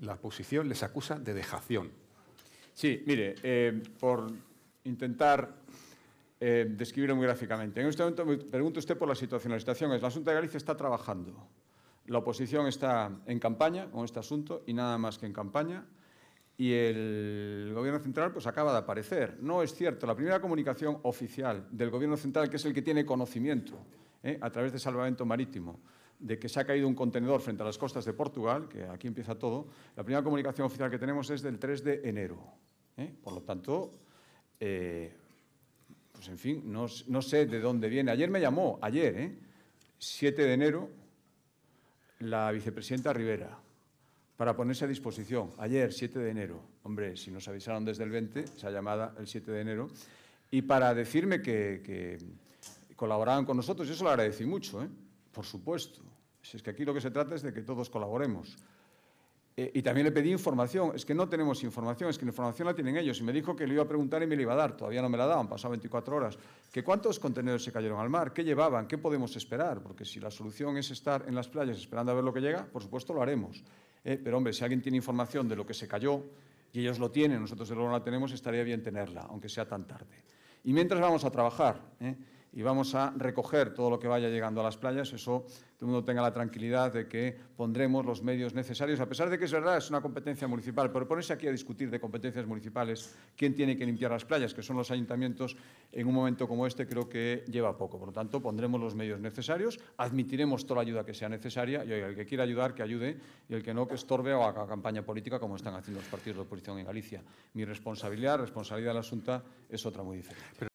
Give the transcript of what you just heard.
la oposición les acusa de dejación. Sí, mire, eh, por intentar eh, describirlo muy gráficamente. En este momento me usted por la situación. La situación es, la asunto de Galicia está trabajando. La oposición está en campaña con este asunto y nada más que en campaña. Y el Gobierno Central pues acaba de aparecer. No es cierto. La primera comunicación oficial del Gobierno Central, que es el que tiene conocimiento eh, a través de Salvamento Marítimo, de que se ha caído un contenedor frente a las costas de Portugal, que aquí empieza todo, la primera comunicación oficial que tenemos es del 3 de enero. ¿eh? Por lo tanto, eh, pues en fin, no, sé de dónde viene. Ayer me llamó, ayer, 7 ¿eh? de enero, la vicepresidenta Rivera, para ponerse a disposición. Ayer, 7 de enero. Hombre, si nos avisaron desde el 20, esa llamada el 7 de enero, y para decirme que, colaboraban con nosotros. Yo eso lo agradecí mucho, por supuesto. Si es que aquí lo que se trata es de que todos colaboremos. Eh, y también le pedí información. Es que no tenemos información, es que la información la tienen ellos. Y me dijo que le iba a preguntar y me la iba a dar. Todavía no me la daban, pasado 24 horas. ¿Que ¿Cuántos contenedores se cayeron al mar? ¿Qué llevaban? ¿Qué podemos esperar? Porque si la solución es estar en las playas esperando a ver lo que llega, por supuesto lo haremos. Eh, pero hombre, si alguien tiene información de lo que se cayó y ellos lo tienen, nosotros de luego no la tenemos, estaría bien tenerla, aunque sea tan tarde. Y mientras vamos a trabajar. ¿eh? y vamos a recoger todo lo que vaya llegando a las playas. Eso todo el mundo tenga la tranquilidad de que pondremos los medios necesarios, a pesar de que es verdad, es una competencia municipal, pero ponerse aquí a discutir de competencias municipales, quién tiene que limpiar las playas, que son los ayuntamientos, en un momento como este creo que lleva poco. Por lo tanto, pondremos los medios necesarios, admitiremos toda la ayuda que sea necesaria y el que quiera ayudar, que ayude y el que no, que estorbe o haga campaña política como están haciendo los partidos de oposición en Galicia. Mi responsabilidad, responsabilidad de la Asunta, es otra muy diferente.